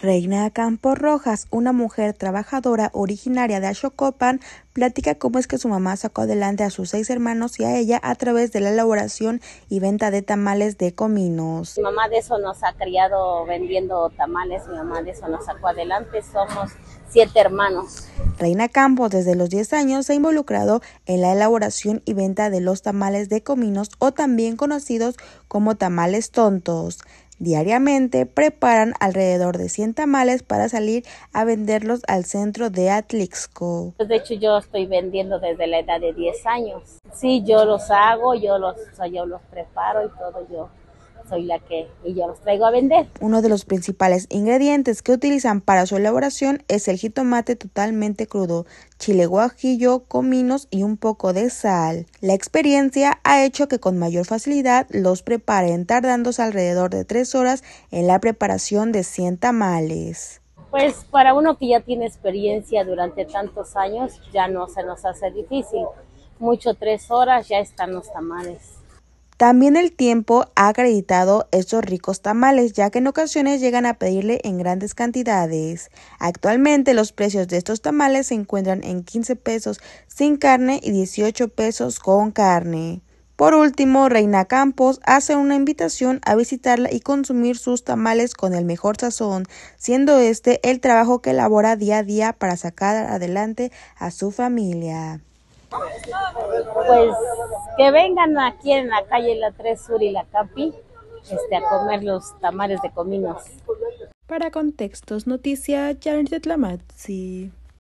Reina Campos Rojas, una mujer trabajadora originaria de Ashokopan, platica cómo es que su mamá sacó adelante a sus seis hermanos y a ella a través de la elaboración y venta de tamales de cominos. Mi mamá de eso nos ha criado vendiendo tamales, mi mamá de eso nos sacó adelante, somos siete hermanos. Reina Campos desde los 10 años se ha involucrado en la elaboración y venta de los tamales de cominos o también conocidos como tamales tontos. Diariamente preparan alrededor de 100 tamales para salir a venderlos al centro de Atlixco. De hecho, yo estoy vendiendo desde la edad de 10 años. Sí, yo los hago, yo los, yo los preparo y todo yo soy la que y yo los traigo a vender. Uno de los principales ingredientes que utilizan para su elaboración es el jitomate totalmente crudo, chile guajillo, cominos y un poco de sal. La experiencia ha hecho que con mayor facilidad los preparen, tardándose alrededor de tres horas en la preparación de 100 tamales. Pues para uno que ya tiene experiencia durante tantos años, ya no se nos hace difícil. Mucho tres horas ya están los tamales. También el tiempo ha acreditado estos ricos tamales, ya que en ocasiones llegan a pedirle en grandes cantidades. Actualmente los precios de estos tamales se encuentran en 15 pesos sin carne y 18 pesos con carne. Por último, Reina Campos hace una invitación a visitarla y consumir sus tamales con el mejor sazón, siendo este el trabajo que elabora día a día para sacar adelante a su familia pues que vengan aquí en la calle La 3 Sur y La Capi este, a comer los tamares de cominos. Para Contextos Noticia, Janet Lamazzi